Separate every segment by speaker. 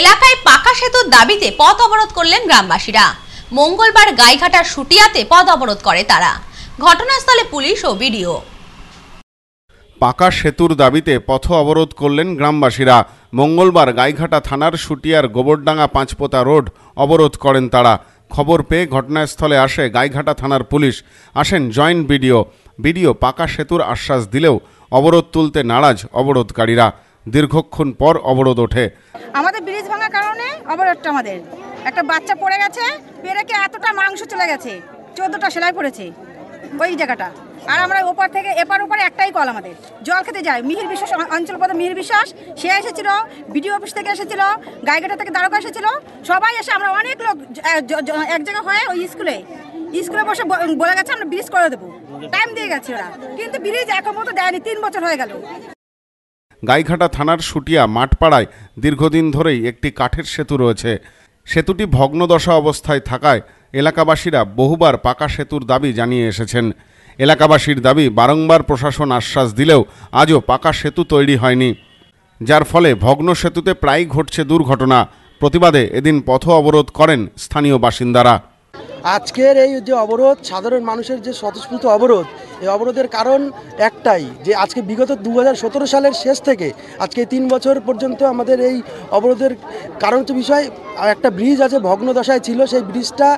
Speaker 1: এলাকায় পাকা সেতুর দাবিতে পথ অবরোধ করলেন গ্রামবাসীরা মঙ্গলবার গাইঘাটার সুটিয়াতে পথ অবরোধ করে তারা ঘটনাস্থলে পুলিশ ও বিডিও
Speaker 2: পাকা সেতুর দাবিতে পথ অবরোধ করলেন গ্রামবাসীরা মঙ্গলবার গাইঘাটা থানার সুটিয়ার গোবরডাঙ্গা পাঁচপোতা রোড অবরোধ করেন তারা খবর পেয়ে ঘটনাস্থলে আসে গাইঘাটা থানার পুলিশ আসেন জয়েন্ট বিডিও বিডিও পাকা সেতুর আশ্বাস দিলেও অবরোধ তুলতে নারাজ অবরোধকারীরা দীর্ঘক্ষণ পর অবরোধ ওঠে
Speaker 1: আমাদের ব্রিজ ভাঙার কারণে অবরোধটা আমাদের একটা বাচ্চা পড়ে গেছে পেরেকে এতটা মাংস চলে গেছে চোদ্দটা সেলাই পড়েছে ওই জায়গাটা আর আমরা ওপার থেকে এপার ওপার একটাই কল আমাদের জল খেতে যায় মিহির বিশ্বাস অঞ্চল প্রধান মিহির বিশ্বাস সে এসেছিল বিডিও অফিস থেকে এসেছিল গাইঘাটা থেকে দ্বারকা এসেছিল সবাই এসে আমরা অনেক লোক এক জায়গা হয়ে ওই স্কুলে স্কুলে বসে বলে গেছে আমরা ব্রিজ করে দেবো টাইম দিয়ে গেছে ওরা কিন্তু ব্রিজ এখন মতো দেয়নি তিন বছর হয়ে গেল
Speaker 2: গাইঘাটা থানার সুটিয়া মাঠপাড়ায় দীর্ঘদিন ধরেই একটি কাঠের সেতু রয়েছে সেতুটি ভগ্নদশা অবস্থায় থাকায় এলাকাবাসীরা বহুবার পাকা সেতুর দাবি জানিয়ে এসেছেন এলাকাবাসীর দাবি বারংবার প্রশাসন আশ্বাস দিলেও আজও পাকা সেতু তৈরি হয়নি যার ফলে ভগ্ন সেতুতে প্রায় ঘটছে দুর্ঘটনা প্রতিবাদে এদিন পথ অবরোধ করেন স্থানীয় বাসিন্দারা
Speaker 3: আজকের এই যে অবরোধ সাধারণ মানুষের যে স্বতঃস্ফূর্ত অবরোধ এই অবরোধের কারণ একটাই যে আজকে বিগত দু সালের শেষ থেকে আজকে তিন বছর পর্যন্ত আমাদের এই অবরোধের কারণ হচ্ছে বিষয় একটা ব্রিজ আছে ভগ্নদশায় ছিল সেই ব্রিজটা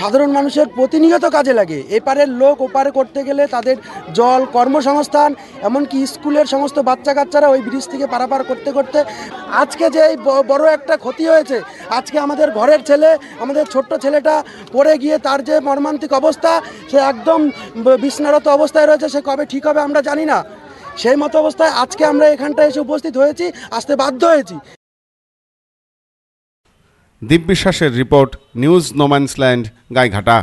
Speaker 3: সাধারণ মানুষের প্রতিনিয়ত কাজে লাগে এপারের লোক ওপারে করতে গেলে তাদের জল কর্মসংস্থান এমনকি স্কুলের সমস্ত বাচ্চা কাচ্চারা ওই ব্রিজ থেকে পারাপার করতে করতে আজকে যে এই বড় একটা ক্ষতি হয়েছে আজকে আমাদের ঘরের ছেলে আমাদের ছোট্ট ছেলেটা পড়ে গিয়ে গিয়ে তার যে মর্মান্তিক অবস্থা সে একদম বিছনারত অবস্থায় রয়েছে সে কবে ঠিক হবে আমরা জানি না সেই মতো অবস্থায় আজকে আমরা এখানটায় এসে উপস্থিত হয়েছি আসতে বাধ্য হয়েছি
Speaker 2: দিব্যশ্বাসের বিশ্বাসের রিপোর্ট নিউজ নোম্যান্সল্যান্ড গাইঘাটা